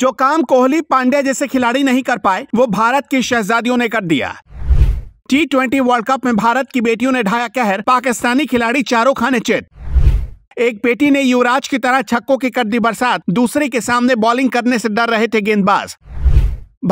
जो काम कोहली पांड्या जैसे खिलाड़ी नहीं कर पाए वो भारत की शहजादियों ने कर दिया टी ट्वेंटी वर्ल्ड कप में भारत की बेटियों ने ढाया कहर पाकिस्तानी खिलाड़ी चारों खाने चेत एक बेटी ने युवराज की तरह छक्कों की कर दी बरसात दूसरे के सामने बॉलिंग करने से डर रहे थे गेंदबाज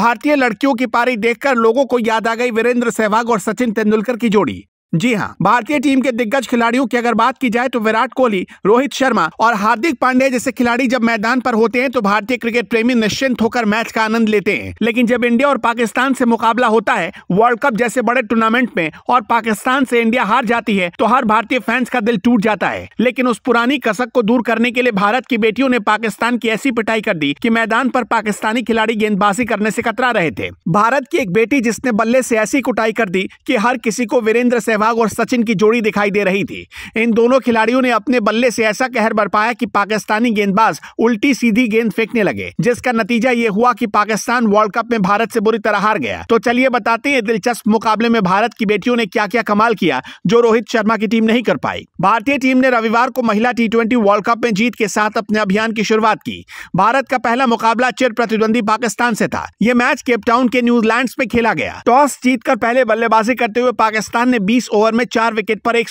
भारतीय लड़कियों की पारी देखकर लोगों को याद आ गई वीरेंद्र सहवाग और सचिन तेंदुलकर की जोड़ी जी हाँ भारतीय टीम के दिग्गज खिलाड़ियों की अगर बात की जाए तो विराट कोहली रोहित शर्मा और हार्दिक पांडे जैसे खिलाड़ी जब मैदान पर होते हैं तो भारतीय क्रिकेट प्रेमी निश्चिंत होकर मैच का आनंद लेते हैं लेकिन जब इंडिया और पाकिस्तान से मुकाबला होता है वर्ल्ड कप जैसे बड़े टूर्नामेंट में और पाकिस्तान से इंडिया हार जाती है तो हर भारतीय फैंस का दिल टूट जाता है लेकिन उस पुरानी कसक को दूर करने के लिए भारत की बेटियों ने पाकिस्तान की ऐसी पिटाई कर दी की मैदान पर पाकिस्तानी खिलाड़ी गेंदबाजी करने से कतरा रहे थे भारत की एक बेटी जिसने बल्ले से ऐसी कुटाई कर दी की हर किसी को वीरेंद्र सहवाग सहवाग और सचिन की जोड़ी दिखाई दे रही थी इन दोनों खिलाड़ियों ने अपने बल्ले से ऐसा कहर बरपाया कि पाकिस्तानी गेंदबाज उल्टी सीधी गेंद फेंकने लगे जिसका नतीजा ये हुआ कि पाकिस्तान वर्ल्ड कप में भारत से बुरी तरह हार गया तो चलिए बताते हैं दिलचस्प मुकाबले में भारत की बेटियों ने क्या क्या कमाल किया जो रोहित शर्मा की टीम नहीं कर पाई भारतीय टीम ने रविवार को महिला टी वर्ल्ड कप में जीत के साथ अपने अभियान की शुरुआत की भारत का पहला मुकाबला चिर प्रतिद्वंदी पाकिस्तान से था यह मैच केपटाउन के न्यूजीलैंड में खेला गया टॉस जीतकर पहले बल्लेबाजी करते हुए पाकिस्तान ने बीस ओवर में चार विकेट पर एक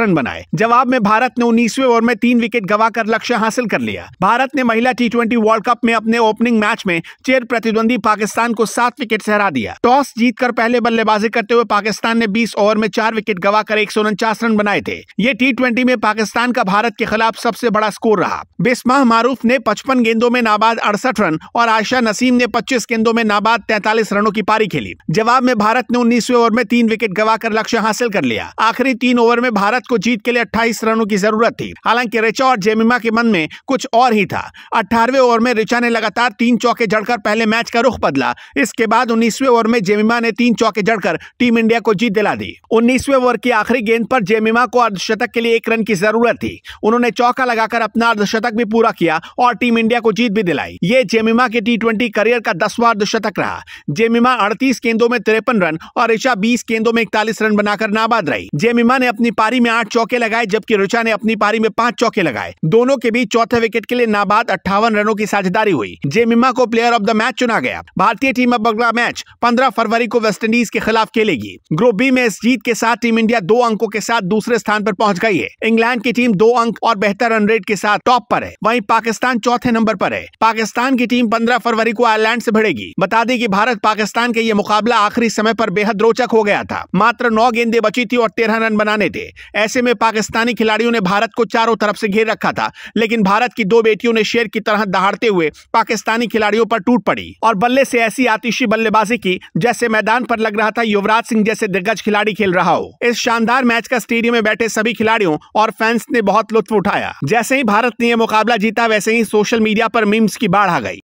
रन बनाए जवाब में भारत ने उन्नीसवे ओवर में तीन विकेट गवाकर लक्ष्य हासिल कर लिया भारत ने महिला टी वर्ल्ड कप में अपने ओपनिंग मैच में चेयर प्रतिद्वंदी पाकिस्तान को सात विकेट से हरा दिया टॉस कर पहले बल्लेबाजी करते हुए पाकिस्तान ने बीस ओवर में चार विकेट गवाकर एक रन बनाए थे ये टी में पाकिस्तान का भारत के खिलाफ सबसे बड़ा स्कोर रहा बिस्माह मारूफ ने पचपन गेंदों में नाबाद अड़सठ रन और आशा नसीम ने पच्चीस गेंदों में नाबाद तैतालीस रनों की पारी खेली जवाब में भारत ने उन्नीसवे ओवर में तीन विकेट गवाकर लक्ष्य हासिल कर कर लिया आखिरी तीन ओवर में भारत को जीत के लिए अट्ठाईस रनों की जरूरत थी हालांकि रिचा और जेमिमा के मन में कुछ और ही था अठारवे ओवर में रिचा ने लगातार तीन चौके जड़कर पहले मैच का रुख बदला इसके बाद उन्नीसवे ओवर में जेमिमा ने तीन चौके जड़कर टीम इंडिया को जीत दिला दी उन्नीसवे ओवर की आखिरी गेंद पर जेमिमा को अर्धशतक के लिए एक रन की जरूरत थी उन्होंने चौका लगाकर अपना अर्धशतक भी पूरा किया और टीम इंडिया को जीत भी दिलाई ये जेमिमा के टी करियर का दसवा अर्धशतक रहा जेमिमा अड़तीस गेंदों में तिरपन रन और ऋषा बीस गेंदों में इकतालीस रन बनाकर नाबाद रही जेमिमा ने अपनी पारी में आठ चौके लगाए जबकि रुचा ने अपनी पारी में पांच चौके लगाए दोनों के बीच चौथे विकेट के लिए नाबाद अट्ठावन रनों की साझेदारी हुई जेमिमा को प्लेयर ऑफ द मैच चुना गया भारतीय टीम अब अगला मैच पंद्रह फरवरी को वेस्ट इंडीज के खिलाफ खेलेगी ग्रुप बी में इस जीत के साथ टीम इंडिया दो अंकों के साथ दूसरे स्थान पर पहुंच गई है इंग्लैंड की टीम दो अंक और बेहतर रन रेट के साथ टॉप पर है वहीं पाकिस्तान चौथे नंबर पर है पाकिस्तान की टीम पंद्रह फरवरी को आयरलैंड से भिड़ेगी बता दें कि भारत पाकिस्तान के ये मुकाबला आखिरी समय पर बेहद रोचक हो गया था मात्र नौ गेंदे बची थी और तेरह रन बनाने थे ऐसे में पाकिस्तानी खिलाड़ियों ने भारत को चारों तरफ से घेर रखा था लेकिन भारत की दो बेटियों ने शेर की तरह दहाड़ते हुए पाकिस्तानी खिलाड़ियों पर टूट पड़ी और बल्ले से ऐसी आतिशी बल्लेबाजी की जैसे मैदान पर लग रहा था युवराज सिंह जैसे दिग्गज खिलाड़ी खेल रहा हो इस शानदार मैच का स्टेडियम में बैठे सभी खिलाड़ियों और फैंस ने बहुत लुत्फ उठाया जैसे ही भारत ने यह मुकाबला जीता वैसे ही सोशल मीडिया पर मीम्स की बाढ़ आ गई